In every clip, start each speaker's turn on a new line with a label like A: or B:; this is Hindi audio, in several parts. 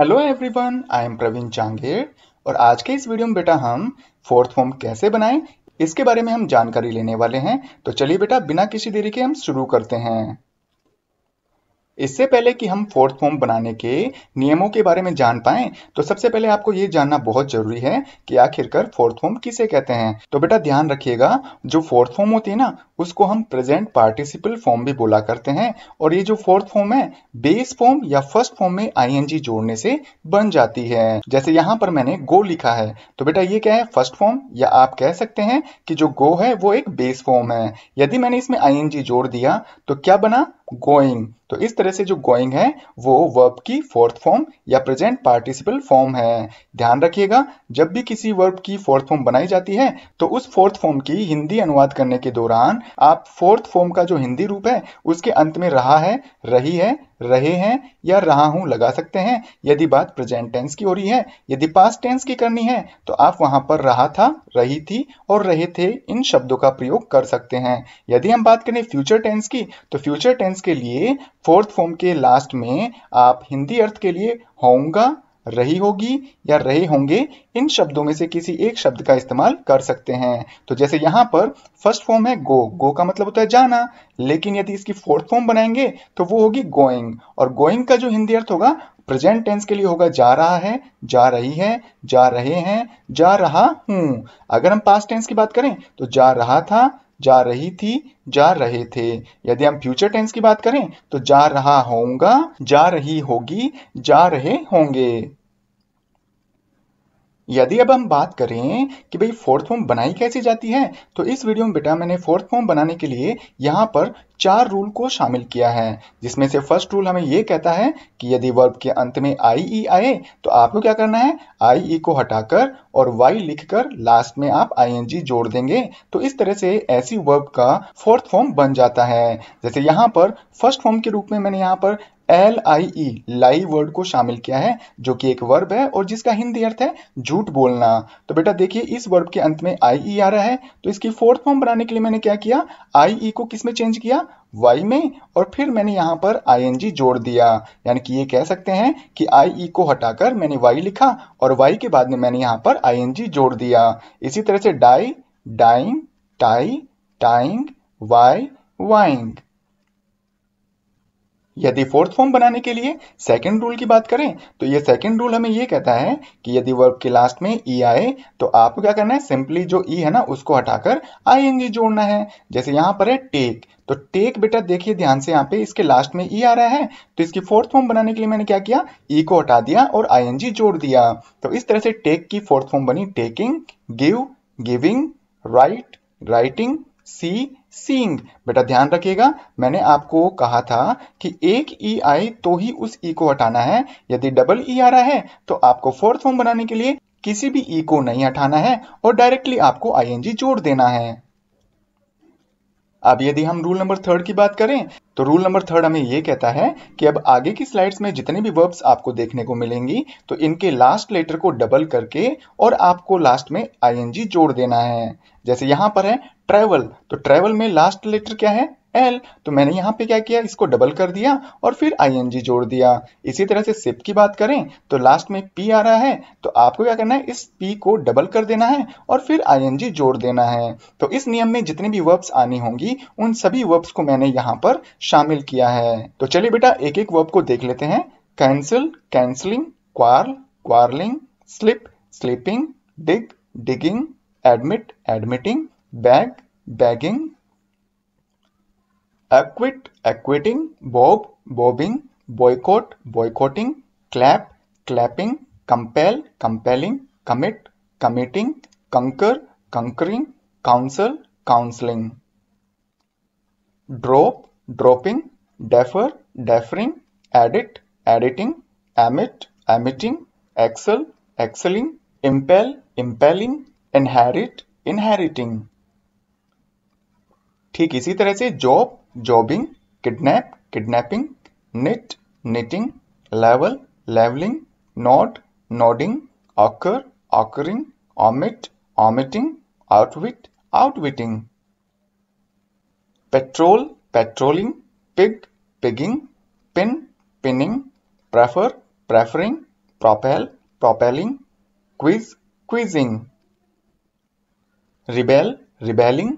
A: Hello everyone I am Praveen Janger और आज के इस वीडियो में बेटा हम फोर्थ फॉर्म कैसे बनाएं इसके बारे में हम जानकारी लेने वाले हैं तो चलिए बेटा बिना किसी देरी के हम शुरू करते हैं इससे पहले कि हम फोर्थ फॉर्म बनाने के नियमों के बारे में जान पाएं तो सबसे पहले आपको ये जानना बहुत जरूरी है कि आखिरकार फोर्थ फॉर्म किसे कहते हैं तो बेटा ध्यान रखिएगा जो फोर्थ फॉर्म होती है ना उसको हम प्रेजेंट पार्टिसिपल फॉर्म भी बोला करते हैं और ये जो फोर्थ फॉर्म है बेस फॉर्म या फर्स्ट फॉर्म में आईएनजी जोड़ने से बन जाती है जैसे यहाँ पर मैंने गो लिखा है तो बेटा ये क्या है फर्स्ट फॉर्म या आप कह सकते हैं कि जो गो है वो एक बेस फॉर्म है यदि मैंने इसमें आईएनजी जोड़ दिया तो क्या बना गोइंग तो इस तरह से जो गोइंग है वो वर्ब की फोर्थ फॉर्म या प्रेजेंट पार्टिसिपल फॉर्म है ध्यान रखिएगा जब भी किसी वर्ब की फोर्थ फॉर्म बनाई जाती है तो उस फोर्थ फॉर्म की हिंदी अनुवाद करने के दौरान आप फोर्थ फॉर्म का जो हिंदी रूप है उसके अंत में रहा है रही है रहे हैं या रहा हूं लगा सकते हैं यदि बात प्रेजेंट टेंस की हो रही है यदि पास्ट टेंस की करनी है तो आप वहां पर रहा था रही थी और रहे थे इन शब्दों का प्रयोग कर सकते हैं यदि हम बात करें फ्यूचर टेंस की तो फ्यूचर टेंस के लिए फोर्थ फॉर्म के लास्ट में आप हिंदी अर्थ के लिए होऊंगा रही होगी या रहे होंगे इन शब्दों में से किसी एक शब्द का इस्तेमाल कर सकते हैं तो जैसे यहाँ पर फर्स्ट फॉर्म है गो गो का मतलब होता है जाना लेकिन यदि इसकी फोर्थ फॉर्म बनाएंगे तो वो होगी गोइंग और गोइंग का जो हिंदी अर्थ होगा प्रेजेंट टेंस के लिए होगा जा रहा है जा रही है जा रहे हैं जा रहा हूं अगर हम पास्ट टेंस की बात करें तो जा रहा था जा रही थी जा रहे थे यदि हम फ्यूचर टेंस की बात करें तो जा रहा होऊंगा जा रही होगी जा रहे होंगे यदि अब हम बात करें कि भाई फोर्थ फॉर्म बनाई कैसे जाती है तो इस वीडियो में बेटा मैंने फोर्थ फॉर्म बनाने के लिए यहाँ पर चार रूल को शामिल किया है जिसमें से फर्स्ट रूल हमें ये कहता है कि यदि वर्ब के अंत में आई ई आए तो आपको क्या करना है आई ई को हटाकर और वाई लिखकर लास्ट में आप आई एन जी जोड़ देंगे तो इस तरह से ऐसी वर्ब का फोर्थ फॉर्म बन जाता है जैसे यहाँ पर फर्स्ट फॉर्म के रूप में मैंने यहाँ पर L I E lie word को शामिल किया है जो कि एक वर्ब है और जिसका हिंदी अर्थ है झूठ बोलना तो बेटा देखिए इस वर्ब के अंत में आई ई e आ रहा है तो इसकी फोर्थ फॉर्म बनाने के लिए मैंने क्या किया आई ई e को किस में चेंज किया वाई में और फिर मैंने यहाँ पर आई एन जी जोड़ दिया यानी कि ये कह सकते हैं कि आई ई e को हटाकर मैंने वाई लिखा और वाई के बाद में मैंने यहाँ पर आई एन जी जोड़ दिया इसी तरह से die dying tie tying vie vying यदि फोर्थ फॉर्म बनाने के लिए सेकंड रूल की बात करें तो ये सेकंड रूल हमें ये कहता है कि यदि वर्ब के लास्ट में ई e आए तो आपको क्या करना है सिंपली जो ई e है ना उसको हटाकर आई एन जी जोड़ना है जैसे यहां पर है टेक तो टेक बेटा देखिए ध्यान से यहाँ पे इसके लास्ट में ई e आ रहा है तो इसकी फोर्थ फॉर्म बनाने के लिए मैंने क्या किया ई को हटा दिया और आई एन जी जोड़ दिया तो इस तरह से टेक की फोर्थ फॉर्म बनी taking give giving write writing see seeing बेटा ध्यान रखिएगा मैंने आपको कहा था कि एक ई e आई तो ही उस ई e को हटाना है यदि डबल ई e आ रहा है तो आपको फोर्थ फॉर्म बनाने के लिए किसी भी ई को नहीं हटाना है और डायरेक्टली आपको आई जोड़ देना है अब यदि हम रूल नंबर थर्ड की बात करें तो रूल नंबर थर्ड हमें यह कहता है कि अब आगे की स्लाइड्स में जितने भी वर्ब्स आपको देखने को मिलेंगी तो इनके लास्ट लेटर को डबल करके और आपको लास्ट में आईएनजी जोड़ देना है जैसे यहां पर है ट्रैवल तो ट्रैवल में लास्ट लेटर क्या है एल तो मैंने यहाँ पे क्या किया इसको डबल कर दिया और फिर आई जोड़ दिया इसी तरह से सिप की बात करें तो लास्ट में पी आ रहा है तो आपको क्या करना है इस पी को डबल कर देना है और फिर आई जोड़ देना है तो इस नियम में जितने भी वर्ब्स आनी होंगी उन सभी वर्ब्स को मैंने यहाँ पर शामिल किया है तो चलिए बेटा एक एक वर्ब को देख लेते हैं cancel cancelling quarrel quarrelling slip slipping dig digging admit admitting bag bagging acquit, acquitting, bob, bobbing, boycott, boycotting, clap, clapping, compel, compelling, commit, committing, conquer, conquering, counsel, counseling. Drop, dropping, defer, deferring, edit, editing, emit, emitting, excel, excelling, impel, impelling, inherit, inheriting. ठीक इसी तरह से job jobbing kidnap kidnapping knit knitting level levelling nod nodding occur occurring omit omitting outwit outwitting patrol patrolling pig pigging pin pinning prefer preferring propel propelling quiz quizzing rebel rebelling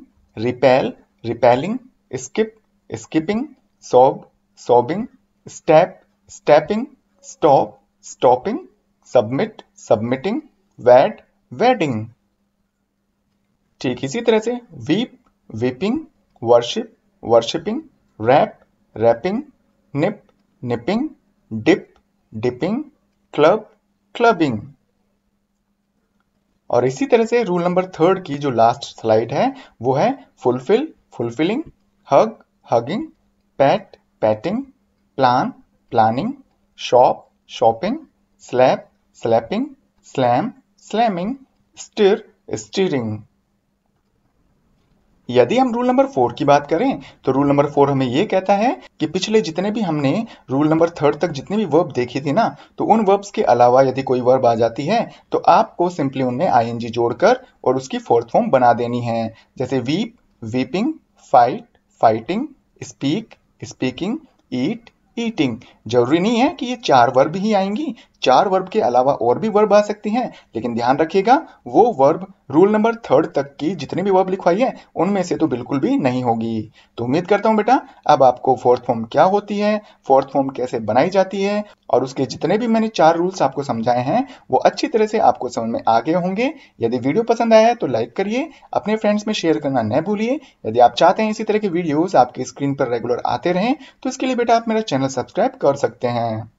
A: repel repelling skip skipping, sob, sobbing, step, stepping, stop, stopping, submit, submitting, wed, wedding. ठीक इसी तरह से weep, weeping, worship, worshipping, rap, rapping, nip, nipping, dip, dipping, club, clubbing. और इसी तरह से रूल नंबर थर्ड की जो लास्ट स्लाइड है वो है fulfil fulfilling hug hugging, pet, petting, plan, planning, shop, shopping, slap, slapping, slam, slamming, stir, steering. यदि हम रूल नंबर फोर की बात करें तो रूल नंबर फोर हमें यह कहता है कि पिछले जितने भी हमने रूल नंबर थर्ड तक जितने भी वर्ब देखी थी ना तो उन वर्ब्स के अलावा यदि कोई वर्ब आ जाती है तो आपको सिंपली उनमें आईएनजी जोड़कर और उसकी फोर्थ फॉर्म बना देनी है जैसे weep weeping fight fighting speak speaking eat eating जरूरी नहीं है कि ये चार वर्ब ही आएंगी चार वर्ब के अलावा और भी वर्ब आ सकती हैं लेकिन ध्यान रखिएगा वो वर्ब रूल नंबर थर्ड तक की जितनी भी वर्ब लिखवाई है उनमें से तो बिल्कुल भी नहीं होगी तो उम्मीद करता हूँ बेटा अब आपको फोर्थ फॉर्म क्या होती है फोर्थ फॉर्म कैसे बनाई जाती है और उसके जितने भी मैंने चार रूल्स आपको समझाए हैं वो अच्छी तरह से आपको समझ में आ गए होंगे यदि वीडियो पसंद आया है तो लाइक करिए अपने फ्रेंड्स में शेयर करना न भूलिए यदि आप चाहते हैं इसी तरह के वीडियोज आपके स्क्रीन पर रेगुलर आते रहें तो इसके लिए बेटा आप मेरा चैनल सब्सक्राइब कर सकते हैं